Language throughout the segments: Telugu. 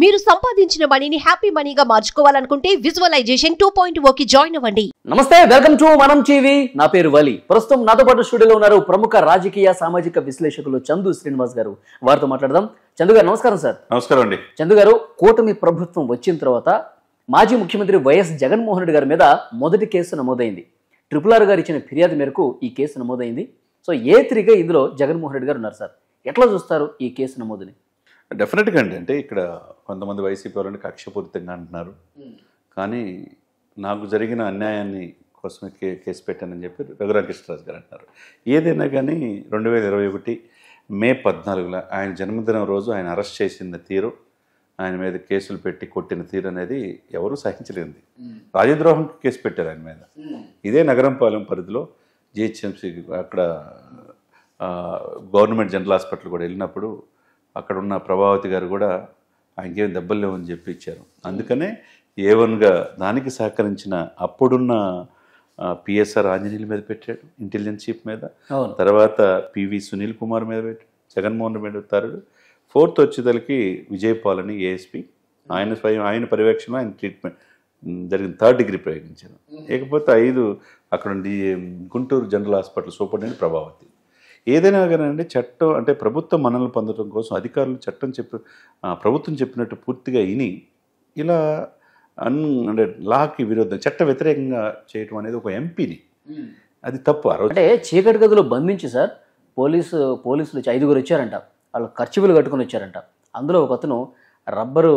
మీరు సంపాదించిన మనీని హ్యాపీ మనీగా మార్చుకోవాలనుకుంటే visualisation two point O join అవ్వండి నమస్తే వెల్కమ్ టు మనం టీవీ నా పేరు వలి ప్రస్తుతం నాతో పాటు స్టూడియోలో ఉన్నారు ప్రముఖ రాజకీయ సామాజిక విశ్లేషకులు చందు శ్రీనివాస్ గారు వారితో మాట్లాడదాం చందు గారు నమస్కారం సార్ నమస్కారం అండి చందు గారు కూటమి ప్రభుత్వం వచ్చిన తర్వాత మాజీ ముఖ్యమంత్రి వైఎస్ జగన్మోహన్ రెడ్డి గారి మీద మొదటి కేసు నమోదైంది ట్రిపుల్ ఆర్ గారు ఇచ్చిన ఫిర్యాదు మేరకు ఈ కేసు నమోదైంది సో ఏ త్రిగా ఇందులో జగన్మోహన్ రెడ్డి గారు ఉన్నారు సార్ ఎట్లా చూస్తారు ఈ కేసు నమోదుని డెఫినెట్గా అండి అంటే ఇక్కడ కొంతమంది వైసీపీ వాళ్ళని కక్షపూరితంగా అంటున్నారు hmm. కానీ నాకు జరిగిన అన్యాయాన్ని కోసమే కే కేసు పెట్టానని చెప్పి రఘురామకృష్ణరాజు గారు అంటున్నారు ఏదైనా కానీ రెండు వేల ఇరవై ఒకటి మే పద్నాలుగులో ఆయన జన్మదినం రోజు ఆయన అరెస్ట్ చేసిన తీరు ఆయన మీద కేసులు పెట్టి కొట్టిన తీరు అనేది ఎవరూ సహించలేనిది hmm. రాజద్రోహం కేసు పెట్టారు ఆయన మీద hmm. ఇదే నగరంపాలెం పరిధిలో జిహెచ్ఎంసీ అక్కడ గవర్నమెంట్ జనరల్ హాస్పిటల్ కూడా వెళ్ళినప్పుడు అక్కడ ఉన్న ప్రభావతి గారు కూడా ఆయనకేం దెబ్బలు లేవని చెప్పి ఇచ్చారు అందుకనే ఏవన్గా దానికి సహకరించిన అప్పుడున్న పిఎస్ఆర్ ఆంజనేయుల మీద పెట్టాడు ఇంటెలిజెన్స్ చీఫ్ మీద తర్వాత పివి సునీల్ కుమార్ మీద పెట్టాడు జగన్మోహన్ రెడ్డి తారుడు ఫోర్త్ వచ్చేదలకి విజయపాల్ అని ఏఎస్పి ఆయన స్వయం ఆయన పర్యవేక్షణ ఆయన ట్రీట్మెంట్ జరిగిన థర్డ్ డిగ్రీ ప్రయోగించాను లేకపోతే ఐదు అక్కడ Guntur general hospital superintendent Prabhavathi ఏదైనా కానీ చట్టం అంటే ప్రభుత్వం మనల్ని పొందడం కోసం అధికారులు చట్టం చెప్పి ప్రభుత్వం చెప్పినట్టు పూర్తిగా ఇని ఇలా అన్ అంటే లాకి విరుద్ధం చట్ట వ్యతిరేకంగా చేయటం అనేది ఒక ఎంపీని అది తప్పు ఆ అంటే చీకటి గదిలో బంధించి సార్ పోలీసు పోలీసులు ఐదుగురు వచ్చారంట వాళ్ళు ఖర్చులు కట్టుకుని వచ్చారంట అందులో ఒక అతను రబ్బరు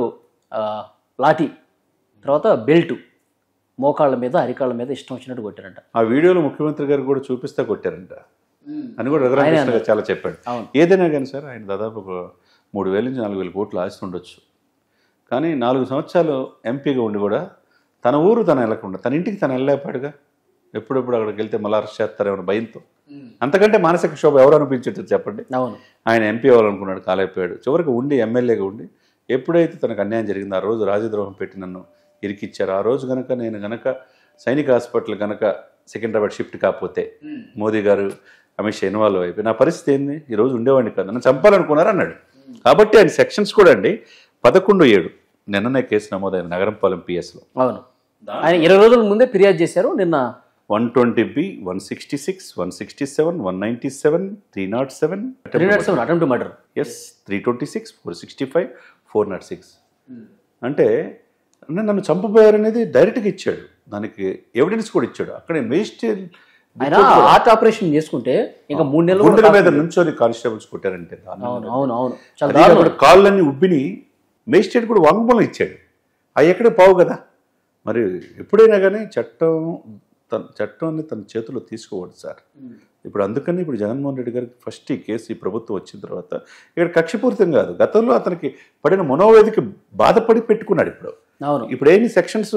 లాఠీ తర్వాత బెల్టు మోకాళ్ళ మీద అరికాళ్ళ మీద ఇష్టం వచ్చినట్టు కొట్టారంట ఆ వీడియోలో ముఖ్యమంత్రి గారు కూడా చూపిస్తే కొట్టారంట అని కూడా రఘురామకృష్ణ గారు చాలా చెప్పాడు ఏదైనా కానీ సార్ ఆయన దాదాపు ఒక మూడు వేల నుంచి నాలుగు వేల కోట్లు ఆస్తి ఉండొచ్చు కానీ నాలుగు సంవత్సరాలు ఎంపీగా ఉండి కూడా తన ఊరు తను వెళ్ళకుండా తన ఇంటికి తను వెళ్ళలేకపోయాడుగా ఎప్పుడెప్పుడు అక్కడికి వెళ్తే మళ్ళీ అరెస్ట్ చేస్తారేమో భయంతో అంతకంటే మానసిక క్షోభ ఎవరు అనిపించేటట్టు చెప్పండి అవును ఆయన ఎంపీ అవ్వాలనుకున్నాడు కాలేపోయాడు చివరికి ఉండి ఎమ్మెల్యేగా ఉండి ఎప్పుడైతే తనకు అన్యాయం జరిగిందో ఆ రోజు రాజద్రోహం పెట్టి నన్ను ఇరికిచ్చారు ఆ రోజు కనుక నేను గనక సైనిక హాస్పిటల్ కనుక సికింద్రాబాద్ షిఫ్ట్ కాకపోతే మోదీ గారు రమేష్ ఇన్వాల్వ్ అయిపోయి నా పరిస్థితి ఏంది ఈరోజు ఉండేవాడిని కాదు నన్ను చంపాలనుకున్నారు అన్నాడు కాబట్టి ఆయన సెక్షన్స్ కూడా అండి పదకొండు ఏడు నిన్ననే కేసు నమోదైన నగరంపాలెం పిఎస్లో అవును ఆయన ఇరవై రోజుల ముందే ఫిర్యాదు చేశారు నిన్న one twenty B one sixty six one sixty seven one ninety seven three not seven three not seven attempt murder S three twenty six four sixty five four not six hmm. అంటే నన్ను చంపబోయారనేది డైరెక్ట్గా ఇచ్చాడు దానికి ఎవిడెన్స్ కూడా ఇచ్చాడు అక్కడ మేజిస్ట్రేట్ ఆయన హార్ట్ ఆపరేషన్ చేసుకుంటే ఇంకా మూడు నెలలు గుండెల మీద నుంచొని కానిస్టేబుల్స్ కొట్టారంటే అవును కాళ్ళన్ని ఉబ్బిని మేజిస్ట్రేట్ కూడా వాంగ్మూలం ఇచ్చాడు అవి ఎక్కడే పావు కదా మరి ఎప్పుడైనా కానీ చట్టం తన చట్టాన్ని తన చేతిలో తీసుకోవద్దు సార్ ఇప్పుడు అందుకని ఇప్పుడు జగన్మోహన్ రెడ్డి గారికి ఫస్ట్ ఈ కేసు ఈ ప్రభుత్వం వచ్చిన తర్వాత ఇక్కడ కక్షపూరితం కాదు గతంలో అతనికి పడిన మనోవేదికి బాధపడి పెట్టుకున్నాడు ఇప్పుడు అవును ఇప్పుడు ఏమి సెక్షన్స్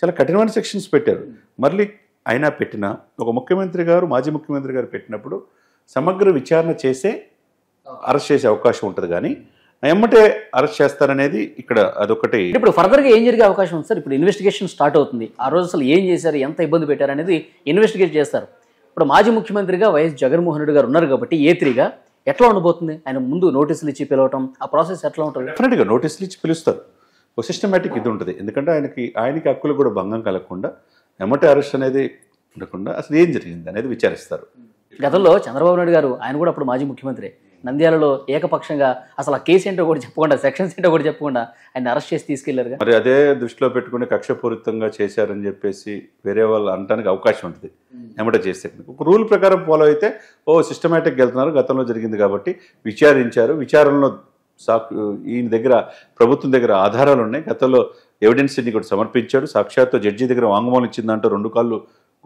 చాలా కఠినమైన సెక్షన్స్ పెట్టారు మళ్ళీ అయినా పెట్టినా ఒక ముఖ్యమంత్రి గారు మాజీ ముఖ్యమంత్రి గారు పెట్టినప్పుడు సమగ్ర విచారణ చేసే అరెస్ట్ చేసే అవకాశం ఉంటుంది కానీ ఎమ్మటే అరెస్ట్ చేస్తారనేది ఇక్కడ అదొకటి ఇప్పుడు ఫర్దర్గా ఏం జరిగే అవకాశం ఉంది సార్ ఇప్పుడు ఇన్వెస్టిగేషన్ స్టార్ట్ అవుతుంది ఆ రోజు అసలు ఏం చేశారు ఎంత ఇబ్బంది పెట్టారు అనేది ఇన్వెస్టిగేట్ చేస్తారు ఇప్పుడు మాజీ ముఖ్యమంత్రిగా వైఎస్ జగన్మోహన్ రెడ్డి గారు ఉన్నారు కాబట్టి ఏ త్రీగా ఎట్లా ఉండబోతుంది ఆయన ముందు నోటీసులు ఇచ్చి పిలవటం ఆ ప్రాసెస్ ఎట్లా ఉంటుంది డెఫినెట్గా నోటీసులు ఇచ్చి పిలుస్తారు ఒక సిస్టమేటిక్ ఇది ఉంటుంది ఎందుకంటే ఆయనకి ఆయనకి హక్కులు కూడా భంగం కలగకుండా ఎమ్మటి అరెస్ట్ అనేది ఉండకుండా అసలు ఏం జరిగింది అనేది విచారిస్తారు గతంలో చంద్రబాబు నాయుడు గారు ఆయన కూడా అప్పుడు మాజీ ముఖ్యమంత్రి నంద్యాలలో ఏకపక్షంగా అసలు ఆ కేసు ఏంటో కూడా చెప్పకుండా సెక్షన్స్ ఏంటో కూడా చెప్పకుండా ఆయన అరెస్ట్ చేసి తీసుకెళ్లారు మరి అదే దృష్టిలో పెట్టుకుని కక్షపూరితంగా చేశారని చెప్పేసి వేరే వాళ్ళు అనడానికి అవకాశం ఉంటుంది ఎమట చేస్తే ఒక రూల్ ప్రకారం ఫాలో అయితే ఓ సిస్టమేటిక్ వెళ్తున్నారు గతంలో జరిగింది కాబట్టి విచారించారు విచారణలో సాక్ ఈయన దగ్గర ప్రభుత్వం దగ్గర ఆధారాలు ఉన్నాయి గతంలో ఎవిడెన్స్ ని కూడా సమర్పించాడు సాక్షాత్తు జడ్జి దగ్గర వాంగ్మూలం ఇచ్చిందంటూ రెండు కాళ్ళు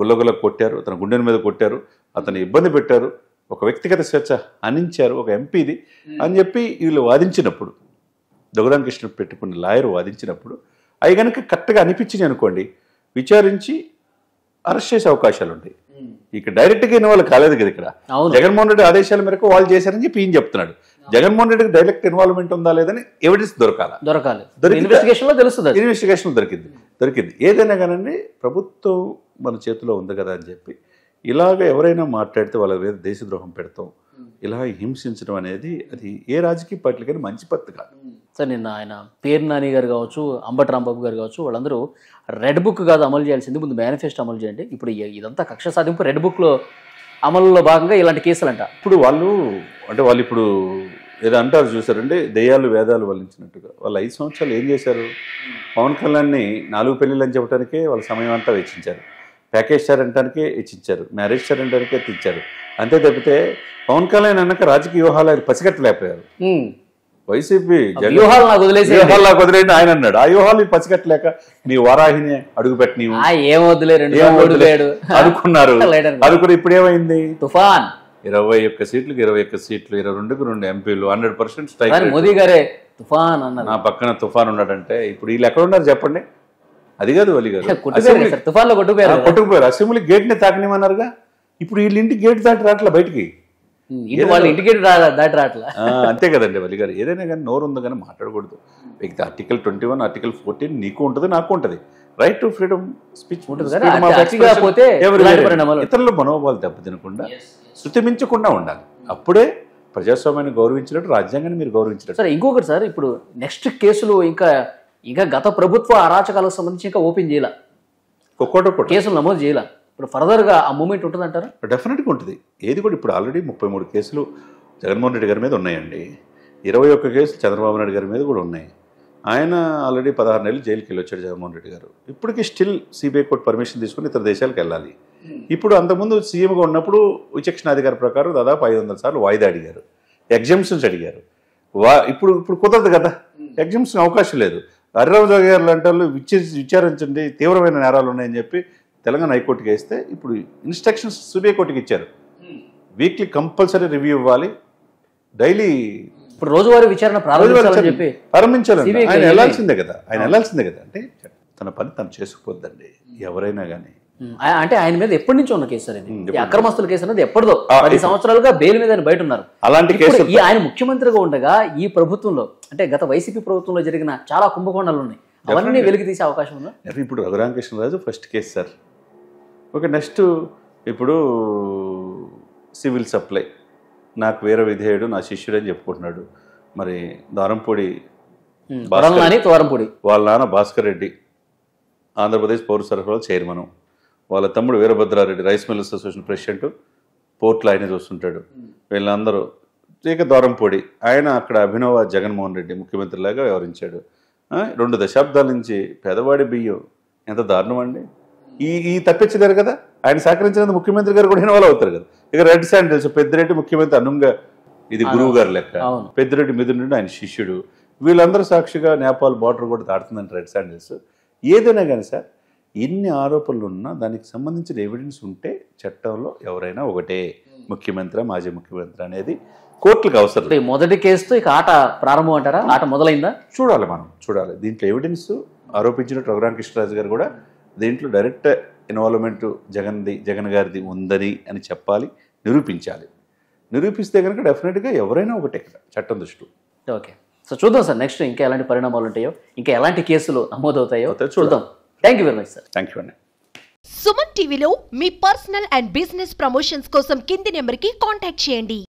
గుల్లగుల్ల కొట్టారు అతను గుండెల మీద కొట్టారు అతను ఇబ్బంది పెట్టారు ఒక వ్యక్తిగత స్వేచ్ఛ హనించారు ఒక ఎంపీది అని చెప్పి వీళ్ళు వాదించినప్పుడు దొగరామకృష్ణ పెట్టుకున్న లాయర్ వాదించినప్పుడు అవి కనుక కరెక్ట్గా అనిపించినాయి అనుకోండి విచారించి అరెస్ట్ చేసే అవకాశాలు ఉంటాయి ఇక్కడ డైరెక్ట్గా ఇన్వాల్వ్ వాళ్ళు కాలేదు కదా ఇక్కడ జగన్మోహన్ రెడ్డి ఆదేశాల మేరకు వాళ్ళు చేశారని చెప్పి ఈయన చెప్తున్నాడు జగన్మోహన్ రెడ్డికి డైరెక్ట్ ఇన్వాల్వ్మెంట్ ఉందా లేదని ఎవిడెన్స్ దొరకాలి దొరకాలి తెలుస్తుంది ఇన్వెస్టిగేషన్ దొరికింది దొరికింది ఏదైనా కానండి ప్రభుత్వం మన చేతిలో ఉంది కదా అని చెప్పి ఇలాగ ఎవరైనా మాట్లాడితే వాళ్ళ మీద దేశద్రోహం పెడతాం ఇలా హింసించడం అనేది అది ఏ రాజకీయ పార్టీలకైనా మంచి పత్తి కాదు సార్ నిన్న ఆయన పేరు నాని గారు కావచ్చు అంబటి రాంబాబు గారు కావచ్చు వాళ్ళందరూ రెడ్ బుక్ కాదు అమలు చేయాల్సింది ముందు మేనిఫెస్టో అమలు చేయండి ఇప్పుడు ఇదంతా కక్ష సాధింపు రెడ్ బుక్లో అమలులో భాగంగా ఇలాంటి కేసులంట ఇప్పుడు వాళ్ళు అంటే వాళ్ళు ఇప్పుడు ఏదో అంటారు చూసారంటే దయ్యాలు వేదాలు వల్లించినట్టుగా వాళ్ళు ఐదు సంవత్సరాలు ఏం చేశారు పవన్ కళ్యాణ్ని నాలుగు పెళ్ళిళ్ళు అని చెప్పడానికే వాళ్ళ సమయం అంతా వెచ్చించారు ప్యాకేజ్ స్టార్ అంటానికే ఇచ్చించారు మ్యారేజ్ స్టార్ అంటానికే తెచ్చారు అంతే తప్పితే పవన్ కళ్యాణ్ అన్నాక రాజకీయ వ్యూహాలు అది పసిగట్టలేకపోయారు వైసీపీ వ్యూహాలు వదిలేసి నాకు ఆయన అన్నాడు ఆ వ్యూహాలు పసిగట్టలేక నీ వరాహిని అడుగు పెట్టిన వదిలేడు అనుకున్నారు అనుకుని ఇప్పుడు ఏమైంది తుఫాన్ ఇరవై ఒక్క సీట్లు ఇరవై ఒక్క సీట్లు ఇరవై రెండుకు రెండు ఎంపీలు హండ్రెడ్ పర్సెంట్ స్ట్రైక్ మోదీ గారే తుఫాన్ అన్నారు నా పక్కన తుఫాన్ ఉన్నాడంటే ఇప్పుడు వీళ్ళు ఎక్కడ ఉన్నారు చెప్పండి అది కాదు వలి గారు తుఫాన్ లో కొట్టుకుపోయారు కొట్టుకుపోయారు అసెంబ్లీ గేట్ ని తాకనిమన్నారుగా ఇప్పుడు వీళ్ళ ఇంటి గేట్ దాటి రావట్లే బయటికి అంతే కదండి వల్లి గారు ఏదైనా కానీ నోరు ఉంది కానీ మాట్లాడకూడదు వ్యక్తి article twenty one article fourteen నీకు ఉంటుంది నాకు ఉంటుంది రైట్ టు ఫ్రీడమ్ స్పీచ్ ఉంటుంది ఇతరుల మనోభావాలు దెబ్బతినకుండా శృతిమించకుండా ఉండాలి అప్పుడే ప్రజాస్వామ్యాన్ని గౌరవించినట్టు రాజ్యాంగాన్ని మీరు గౌరవించినట్టు సార్ ఇంకొకటి సార్ ఇప్పుడు నెక్స్ట్ కేసులు ఇంకా ఇంకా గత ప్రభుత్వ అరాచకాలకు సంబంధించి ఇంకా ఓపెన్ చేయాల కేసులు నమోదు చేయాలి ఇప్పుడు ఫర్దర్గా ఆ మూమెంట్ ఉంటుందంటారా డెఫినెట్గా ఉంటుంది ఏది కూడా ఇప్పుడు ఆల్రెడీ ముప్పై మూడు కేసులు జగన్మోహన్ రెడ్డి గారి మీద ఉన్నాయండి ఇరవై ఒక్క కేసులు చంద్రబాబు నాయుడు గారి మీద కూడా ఉన్నాయి ఆయన ఆల్రెడీ పదహారు నెలలు జైలుకి వెళ్ళి వచ్చాడు జగన్మోహన్ రెడ్డి గారు ఇప్పటికీ స్టిల్ సిబిఐ కోర్టు పర్మిషన్ తీసుకుని ఇతర దేశాలకు వెళ్ళాలి hmm. ఇప్పుడు అంతకుముందు సీఎంగా ఉన్నప్పుడు విచక్షణాధికారి ప్రకారం దాదాపు ఐదు వందల సార్లు వాయిదా అడిగారు ఎగ్జామ్షన్స్ అడిగారు వా ఇప్పుడు ఇప్పుడు కుదరదు కదా hmm. ఎగ్జామ్షన్ అవకాశం లేదు హరిరామరావు గారు లాంటి వాళ్ళు విచారించండి తీవ్రమైన నేరాలు ఉన్నాయని చెప్పి తెలంగాణ హైకోర్టుకి వేస్తే ఇప్పుడు ఇన్స్ట్రక్షన్స్ సుప్రీం కోర్టుకి ఇచ్చారు వీక్లీ కంపల్సరీ రివ్యూ ఇవ్వాలి డైలీ ఇప్పుడు రోజువారీ విచారణ ప్రారంభించాలండి ఆయన కదా ఆయన వెళ్ళాల్సిందే కదా అంటే తన పని తను చేసుకుపోద్దండి hmm. ఎవరైనా కానీ hmm. అంటే ఆయన మీద ఎప్పటి నుంచి ఉన్న కేసు అనేది hmm, అక్రమస్తుల కేసు అనేది ఎప్పటిదో పది సంవత్సరాలుగా బెయిల్ మీద బయట ఉన్నారు అలాంటి కేసు ఆయన ముఖ్యమంత్రిగా ఉండగా ఈ ప్రభుత్వంలో అంటే గత వైసీపీ ప్రభుత్వంలో జరిగిన చాలా కుంభకోణాలు ఉన్నాయి అవన్నీ వెలికి తీసే అవకాశం ఉన్నాయి ఇప్పుడు Raghu Rama Krishna Raju first case sir okay next ఇప్పుడు సివిల్ సప్లై నాకు వేరే విధేయుడు నా శిష్యుడు అని చెప్పుకుంటున్నాడు మరి దారంపూడి వాళ్ళ నాన్న భాస్కర్ రెడ్డి ఆంధ్రప్రదేశ్ పౌర సరఫరాల చైర్మను వాళ్ళ తమ్ముడు Veerabhadra Reddy rice mill association president పోర్ట్లో ఆయన చూస్తుంటాడు వీళ్ళందరూ ఇక దారంపూడి ఆయన అక్కడ అభినవ జగన్మోహన్ రెడ్డి ముఖ్యమంత్రిలాగా వ్యవహరించాడు రెండు దశాబ్దాల నుంచి పేదవాడి బియ్యం ఎంత దారుణం అండి ఈ ఈ తప్పించలేరు కదా ఆయన సహకరించినందుకు ముఖ్యమంత్రి గారు కూడా ఇన్వాల్వ్ అవుతారు కదా ఇక రెడ్ శాండిల్స్ పెద్దిరెడ్డి ముఖ్యమంత్రి అనుంగా ఇది గురువు గారు లెక్క పెద్దిరెడ్డి మిథునుడు ఆయన శిష్యుడు వీళ్ళందరూ సాక్షిగా నేపాల్ బార్డర్ కూడా దాడుతుందంట రెడ్ శాండిల్స్ ఏదైనా కానీ సార్ ఎన్ని ఆరోపణలు ఉన్నా దానికి సంబంధించిన ఎవిడెన్స్ ఉంటే చట్టంలో ఎవరైనా ఒకటే ముఖ్యమంత్రి మాజీ ముఖ్యమంత్రి అనేది కోర్టులకు అవసరం మొదటి కేసుతో ఇక ఆట ప్రారంభం అంటారా ఆట మొదలైందా చూడాలి మనం చూడాలి దీంట్లో ఎవిడెన్స్ ఆరోపించిన రఘురామకృష్ణరాజు గారు కూడా దీంట్లో డైరెక్ట్ ఇన్వాల్వ్మెంట్ జగన్ది జగన్ గారిది ఉందని అని చెప్పాలి నిరూపించాలి నిరూపిస్తే కనుక డెఫినెట్గా ఎవరైనా ఒకటి ఇక్కడ చట్టం దృష్టి ఓకే సో చూద్దాం సార్ నెక్స్ట్ ఇంకా ఎలాంటి పరిణామాలు ఉంటాయో ఇంకా ఎలాంటి కేసులు నమోదవుతాయో చూద్దాం thank you very much sir thank you అండి సుమన్ టీవీలో మీ పర్సనల్ అండ్ బిజినెస్ ప్రమోషన్స్ కోసం కింది నెంబర్కి కాంటాక్ట్ చేయండి